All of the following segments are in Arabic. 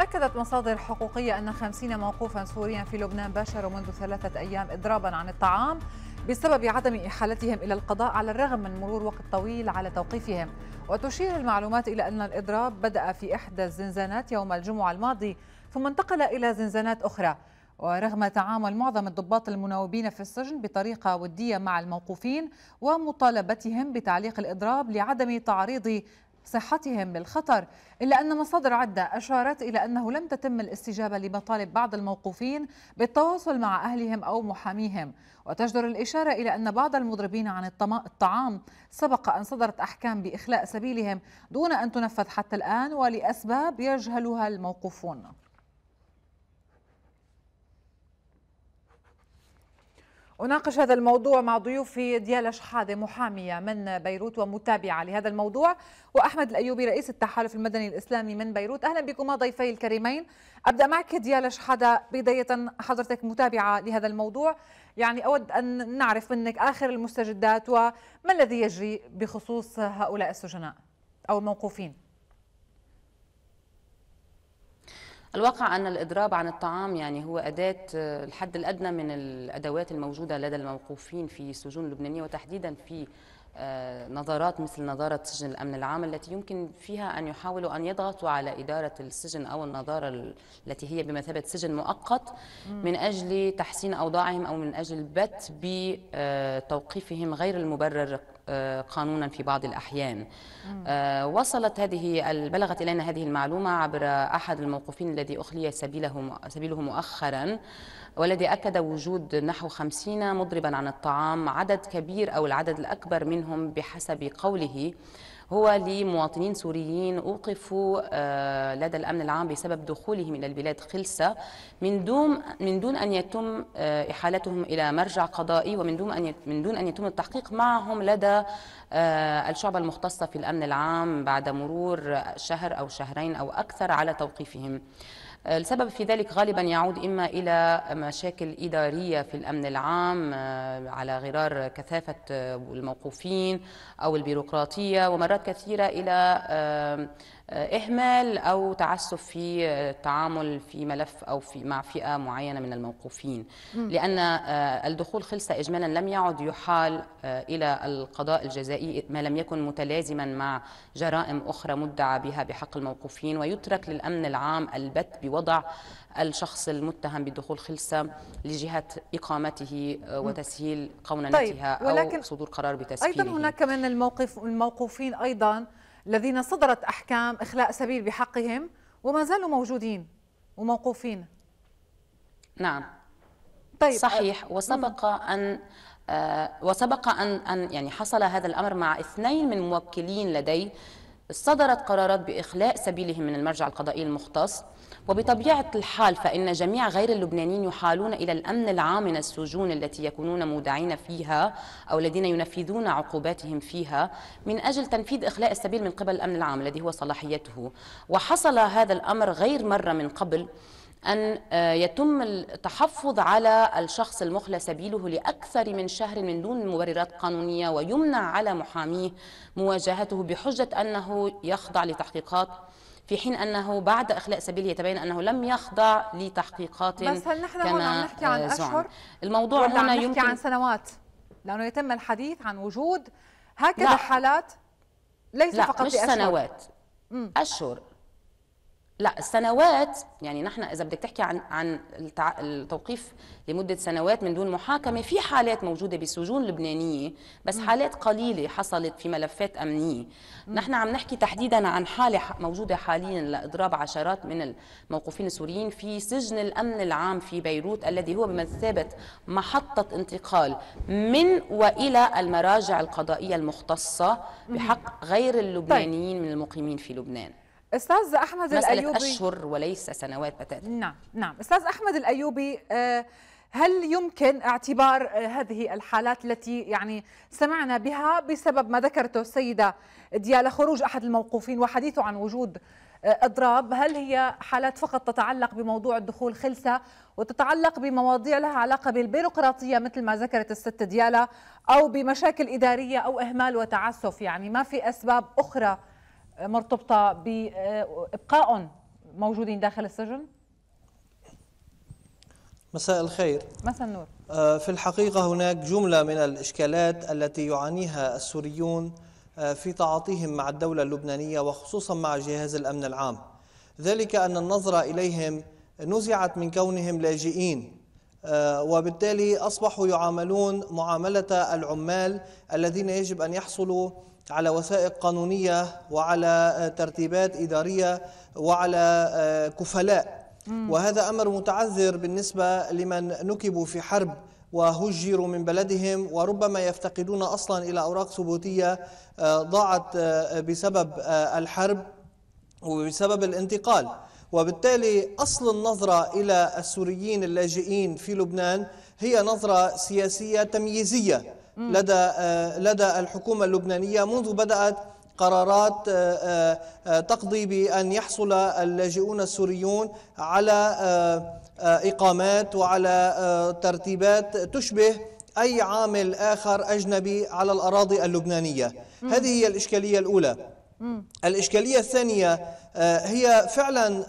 أكدت مصادر حقوقية أن خمسين موقوفا سوريا في لبنان باشروا منذ ثلاثة أيام إضرابا عن الطعام بسبب عدم إحالتهم إلى القضاء على الرغم من مرور وقت طويل على توقيفهم وتشير المعلومات إلى أن الإضراب بدأ في إحدى الزنزانات يوم الجمعة الماضي ثم انتقل إلى زنزانات أخرى ورغم تعامل معظم الضباط المناوبين في السجن بطريقة ودية مع الموقوفين ومطالبتهم بتعليق الإضراب لعدم تعريض صحتهم بالخطر إلا أن مصادر عدة أشارت إلى أنه لم تتم الاستجابة لمطالب بعض الموقوفين بالتواصل مع أهلهم أو محاميهم وتجدر الإشارة إلى أن بعض المضربين عن الطعام سبق أن صدرت أحكام بإخلاء سبيلهم دون أن تنفذ حتى الآن ولأسباب يجهلها الموقوفون أناقش هذا الموضوع مع ضيوفي ديالا شحاده محامية من بيروت ومتابعة لهذا الموضوع وأحمد الأيوبي رئيس التحالف المدني الإسلامي من بيروت أهلا بكما ضيفي الكريمين أبدأ معك ديالا شحاده بداية حضرتك متابعة لهذا الموضوع يعني أود أن نعرف منك آخر المستجدات وما الذي يجري بخصوص هؤلاء السجناء أو الموقوفين الواقع أن الإضراب عن الطعام يعني هو أداة آه، الحد الأدنى من الأدوات الموجودة لدى الموقوفين في السجون اللبنانية وتحديدا في آه، نظارات مثل نظارة سجن الأمن العام التي يمكن فيها أن يحاولوا أن يضغطوا على إدارة السجن أو النظارة التي هي بمثابة سجن مؤقت من أجل تحسين أوضاعهم أو من أجل البت بتوقيفهم آه، غير المبرر آه، قانونا في بعض الأحيان آه، وصلت هذه بلغت إلينا هذه المعلومة عبر أحد الموقوفين الذي أخلي سبيله, سبيله مؤخرا والذي أكد وجود نحو خمسين مضربا عن الطعام عدد كبير أو العدد الأكبر منهم بحسب قوله هو لمواطنين سوريين أوقفوا آه، لدى الأمن العام بسبب دخولهم إلى البلاد خلسة من دون من دون أن يتم آه، إحالتهم إلى مرجع قضائي ومن دون أن من دون أن يتم التحقيق معهم لدى آه، الشعبة المختصة في الأمن العام بعد مرور شهر أو شهرين أو أكثر على توقيفهم. السبب في ذلك غالبا يعود إما إلى مشاكل إدارية في الأمن العام آه، على غرار كثافة آه، الموقوفين أو البيروقراطية ومرات كثيرة إلى آه، اهمال او تعسف في التعامل في ملف او في مع فئه معينه من الموقوفين لان آه، الدخول خلص اجمالا لم يعد يحال آه، الى القضاء الجزائي ما لم يكن متلازما مع جرائم اخرى مدعى بها بحق الموقوفين ويترك للامن العام البت بوضع الشخص المتهم بدخول خلسه لجهه اقامته آه، وتسهيل قوننتها طيب. ولكن او صدور قرار بتسهيله ايضا هناك من الموقف الموقوفين ايضا الذين صدرت أحكام إخلاء سبيل بحقهم وما زالوا موجودين وموقوفين نعم طيب صحيح آه، وسبق أن آه، وسبق أن أن يعني حصل هذا الأمر مع اثنين من موكلين لدي صدرت قرارات بإخلاء سبيلهم من المرجع القضائي المختص وبطبيعة الحال فإن جميع غير اللبنانيين يحالون إلى الأمن العام من السجون التي يكونون مودعين فيها أو الذين ينفذون عقوباتهم فيها من أجل تنفيذ إخلاء السبيل من قبل الأمن العام الذي هو صلاحيته وحصل هذا الأمر غير مرة من قبل أن آه، يتم التحفظ على الشخص المخلى سبيله لأكثر من شهر من دون مبررات قانونية ويمنع على محاميه مواجهته بحجة أنه يخضع لتحقيقات في حين انه بعد اخلاء سبيله يتبين انه لم يخضع لتحقيقات بس هل نحن هون عم نحكي عن آه، اشهر الموضوع هنا عم نحكي عن سنوات لانه يتم الحديث عن وجود هكذا لا. حالات ليس لا فقط مش بأشهر. سنوات اشهر لا السنوات يعني نحن اذا بدك تحكي عن عن التوقيف لمده سنوات من دون محاكمه في حالات موجوده بسجون لبنانيه بس حالات قليله حصلت في ملفات امنيه نحن عم نحكي تحديدا عن حاله موجوده حاليا لاضراب عشرات من الموقوفين السوريين في سجن الامن العام في بيروت الذي هو بمثابه محطه انتقال من والى المراجع القضائيه المختصه بحق غير طيب. اللبنانيين من المقيمين في لبنان استاذ احمد مسألة الايوبي مساله اشهر وليس سنوات بتاتا نعم نعم استاذ احمد الايوبي آه، هل يمكن اعتبار آه، هذه الحالات التي يعني سمعنا بها بسبب ما ذكرته السيده ديالا خروج احد الموقوفين وحديثه عن وجود آه، اضراب هل هي حالات فقط تتعلق بموضوع الدخول خلسه وتتعلق بمواضيع لها علاقه بالبيروقراطيه مثل ما ذكرت الست ديالا او بمشاكل اداريه او اهمال وتعسف يعني ما في اسباب اخرى مرتبطه بابقائهم موجودين داخل السجن؟ مساء الخير مساء النور آه، في الحقيقة هناك جملة من الإشكالات التي يعانيها السوريون آه، في تعاطيهم مع الدولة اللبنانية وخصوصا مع جهاز الأمن العام ذلك أن النظرة إليهم نزعت من كونهم لاجئين آه، وبالتالي أصبحوا يعاملون معاملة العمال الذين يجب أن يحصلوا على وثائق قانونية وعلى آه، ترتيبات إدارية وعلى آه، كفلاء وهذا أمر متعذر بالنسبة لمن نكبوا في حرب وهجروا من بلدهم وربما يفتقدون أصلا إلى أوراق ثبوتية آه، ضاعت بسبب الحرب وبسبب الانتقال وبالتالي أصل النظرة إلى السوريين اللاجئين في لبنان هي نظرة سياسية تمييزية لدى آه، لدى الحكومه اللبنانيه منذ بدات قرارات آه، آه، تقضي بأن يحصل اللاجئون السوريون على إقامات وعلى ترتيبات تشبه أي عامل آخر أجنبي على الأراضي اللبنانية هذه هي الإشكالية الأولى الإشكالية الثانية هي فعلا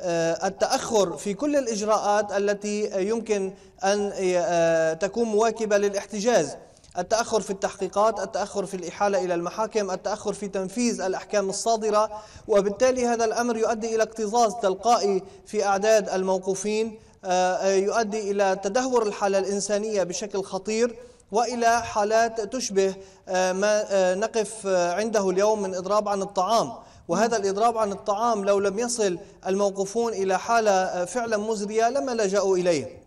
آه، التأخر في كل الإجراءات التي يمكن أن آه، تكون مواكبة للاحتجاز التأخر في التحقيقات التأخر في الإحالة إلى المحاكم التأخر في تنفيذ الأحكام الصادرة وبالتالي هذا الأمر يؤدي إلى اكتظاظ تلقائي في أعداد الموقوفين آه، يؤدي إلى تدهور الحالة الإنسانية بشكل خطير وإلى حالات تشبه ما نقف عنده اليوم من إضراب عن الطعام وهذا الإضراب عن الطعام لو لم يصل الموقوفون إلى حالة فعلا مزرية لما لجأوا إليه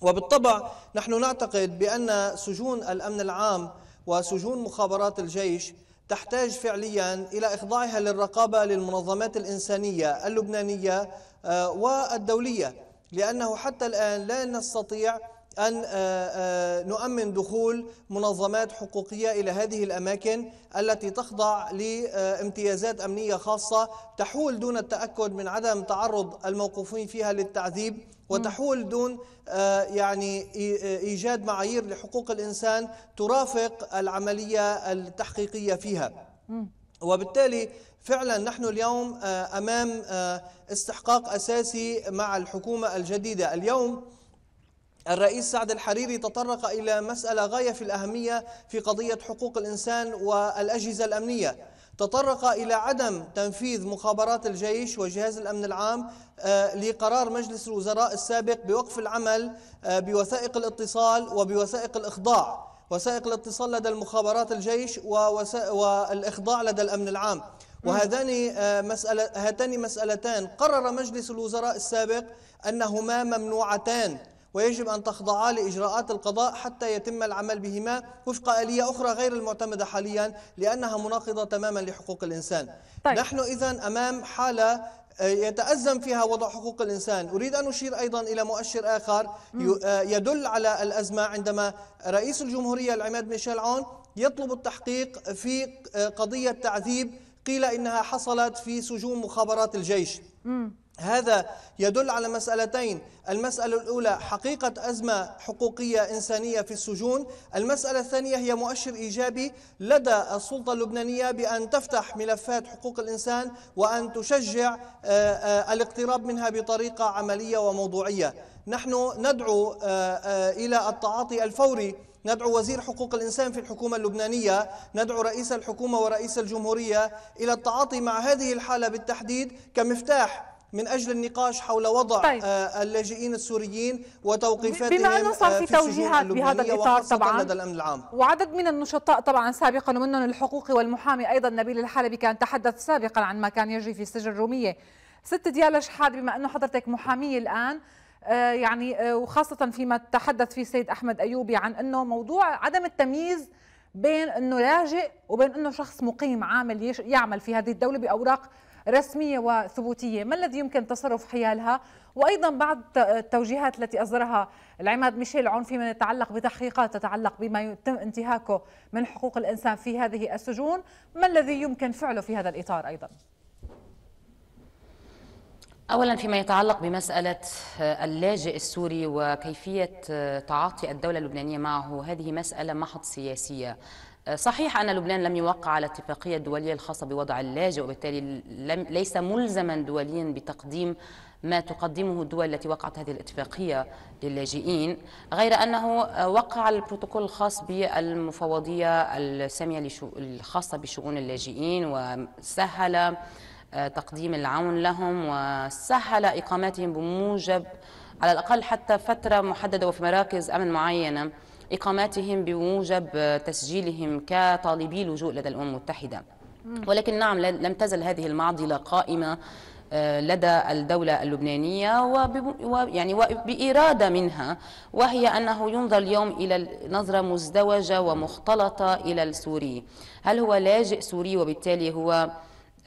وبالطبع نحن نعتقد بأن سجون الأمن العام وسجون مخابرات الجيش تحتاج فعليا إلى إخضاعها للرقابة للمنظمات الإنسانية اللبنانية آه، والدولية لأنه حتى الآن لا نستطيع أن آه، آه، نؤمن دخول منظمات حقوقية إلى هذه الأماكن التي تخضع لامتيازات أمنية خاصة تحول دون التأكد من عدم تعرض الموقوفين فيها للتعذيب وتحول دون آه، يعني إيجاد معايير لحقوق الإنسان ترافق العملية التحقيقية فيها وبالتالي فعلا نحن اليوم أمام استحقاق أساسي مع الحكومة الجديدة اليوم الرئيس سعد الحريري تطرق إلى مسألة غاية في الأهمية في قضية حقوق الإنسان والأجهزة الأمنية تطرق إلى عدم تنفيذ مخابرات الجيش وجهاز الأمن العام آه، لقرار مجلس الوزراء السابق بوقف العمل آه، بوثائق الاتصال وبوثائق الإخضاع وثائق الاتصال لدى المخابرات الجيش والإخضاع لدى الأمن العام وهذان آه، مسألة هاتان مسألتان قرر مجلس الوزراء السابق أنهما ممنوعتان ويجب أن تخضعا لإجراءات القضاء حتى يتم العمل بهما وفق آلية أخرى غير المعتمدة حاليا لأنها مناقضة تماما لحقوق الإنسان طيب. نحن إذا أمام حالة آه، يتأزم فيها وضع حقوق الإنسان أريد أن أشير أيضا إلى مؤشر آخر آه، يدل على الأزمة عندما رئيس الجمهورية العماد ميشيل عون يطلب التحقيق في آه، قضية تعذيب قيل إنها حصلت في سجون مخابرات الجيش هذا يدل على مسألتين المسألة الأولى حقيقة أزمة حقوقية إنسانية في السجون المسألة الثانية هي مؤشر إيجابي لدى السلطة اللبنانية بأن تفتح ملفات حقوق الإنسان وأن تشجع آه، آه، الاقتراب منها بطريقة عملية وموضوعية نحن ندعو آه، إلى التعاطي الفوري ندعو وزير حقوق الإنسان في الحكومة اللبنانية ندعو رئيس الحكومة ورئيس الجمهورية إلى التعاطي مع هذه الحالة بالتحديد كمفتاح من أجل النقاش حول وضع طيب. آه، اللاجئين السوريين وتوقيفاتهم بما أنه آه، صار في, في توجيهات بهذا الإطار طبعا لدى الأمن العام وعدد من النشطاء طبعا سابقا ومنهم الحقوقي والمحامي أيضا نبيل الحلبي كان تحدث سابقا عن ما كان يجري في سجن الرومية ست ديالا شحاد بما أنه حضرتك محامية الآن آه، يعني وخاصة فيما تحدث فيه سيد أحمد أيوبي عن أنه موضوع عدم التمييز بين أنه لاجئ وبين أنه شخص مقيم عامل يعمل في هذه الدولة بأوراق رسمية وثبوتية ما الذي يمكن التصرف حيالها وأيضا بعض التوجيهات التي أصدرها العماد ميشيل عون فيما يتعلق بتحقيقات تتعلق بما يتم انتهاكه من حقوق الإنسان في هذه السجون ما الذي يمكن فعله في هذا الإطار أيضا اولا فيما يتعلق بمساله اللاجئ السوري وكيفيه تعاطي الدوله اللبنانيه معه هذه مساله محض سياسيه صحيح أن لبنان لم يوقع على اتفاقية دولية الخاصة بوضع اللاجئ وبالتالي لم ليس ملزما دوليا بتقديم ما تقدمه الدول التي وقعت هذه الاتفاقية للاجئين غير أنه وقع البروتوكول الخاص بالمفوضية السامية الخاصة بشؤون اللاجئين وسهل آه، تقديم العون لهم وسهل إقامتهم بموجب على الأقل حتى فترة محددة وفي مراكز أمن معينة إقاماتهم بموجب تسجيلهم كطالبي لجوء لدى الأمم المتحدة ولكن نعم لم تزل هذه المعضلة قائمة آه، لدى الدولة اللبنانية ويعني وبإرادة منها وهي أنه ينظر اليوم إلى نظرة مزدوجة ومختلطة إلى السوري هل هو لاجئ سوري وبالتالي هو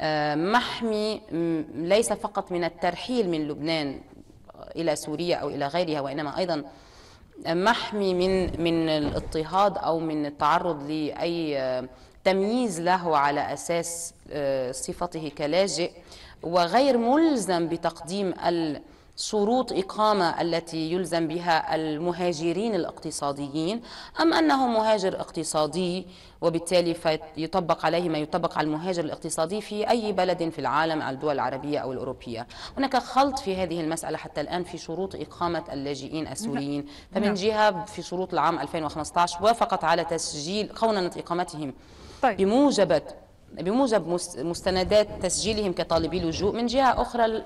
آه، محمي ليس فقط من الترحيل من لبنان إلى سوريا أو إلى غيرها وإنما أيضا محمي من من الاضطهاد او من التعرض لاي آه، تمييز له على اساس آه، صفته كلاجئ وغير ملزم بتقديم ال شروط إقامة التي يلزم بها المهاجرين الاقتصاديين أم أنه مهاجر اقتصادي وبالتالي فيطبق عليه ما يطبق على المهاجر الاقتصادي في أي بلد في العالم على الدول العربية أو الأوروبية هناك خلط في هذه المسألة حتى الآن في شروط إقامة اللاجئين السوريين فمن نعم. جهة في شروط العام 2015 وافقت على تسجيل قوننة إقامتهم طيب. بموجبة بموجب مستندات تسجيلهم كطالبي لجوء من جهة أخرى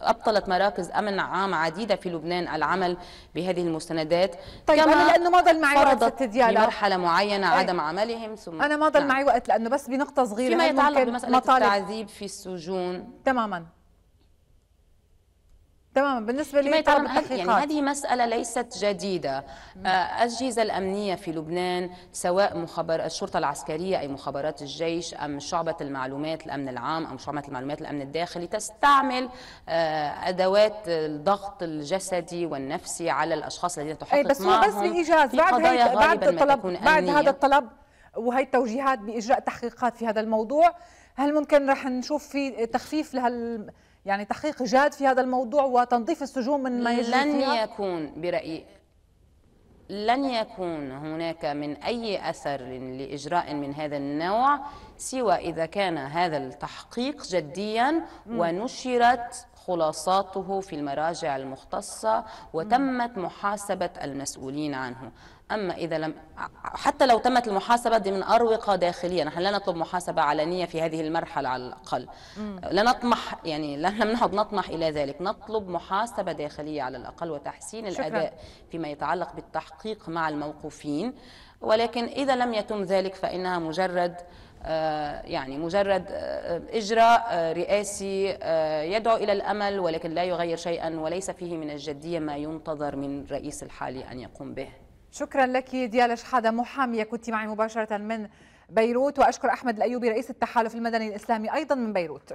أبطلت مراكز أمن عام عديدة في لبنان العمل بهذه المستندات طيب كما أنا لأنه ما ضل معي وقت ستديالا مرحلة معينة أي. عدم عملهم ثم أنا ما ضل نعم. معي وقت لأنه بس بنقطة صغيرة فيما يتعلق بمسألة التعذيب في السجون تماما تمام بالنسبه لي يعني هذه مساله ليست جديده آه، الاجهزه الامنيه في لبنان سواء مخابر الشرطه العسكريه اي مخابرات الجيش ام شعبه المعلومات الامن العام ام شعبه المعلومات الامن الداخلي تستعمل آه، ادوات الضغط الجسدي والنفسي على الاشخاص الذين تحقق إيه، بس معهم بس بايجاز بعد هي بعد الطلب بعد هذا الطلب وهي التوجيهات باجراء تحقيقات في هذا الموضوع هل ممكن رح نشوف في تخفيف لهال يعني تحقيق جاد في هذا الموضوع وتنظيف السجون من ما يجري لن فيها؟ يكون برأيي لن يكون هناك من أي أثر لإجراء من هذا النوع سوى إذا كان هذا التحقيق جديا ونشرت خلاصاته في المراجع المختصة وتمت محاسبة المسؤولين عنه أما إذا لم حتى لو تمت المحاسبة دي من أروقة داخلية نحن لا نطلب محاسبة علنية في هذه المرحلة على الأقل لا نطمح يعني لم نعد نطمح إلى ذلك نطلب محاسبة داخلية على الأقل وتحسين شكرا. الأداء فيما يتعلق بالتحقيق مع الموقوفين ولكن إذا لم يتم ذلك فإنها مجرد آه، يعني مجرد آه، إجراء آه، رئاسي يدعو إلى الأمل ولكن لا يغير شيئا وليس فيه من الجدية ما ينتظر من الرئيس الحالي أن يقوم به شكرا لك ديالا شحاده محاميه كنت معي مباشره من بيروت واشكر احمد الايوبي رئيس التحالف المدني الاسلامي ايضا من بيروت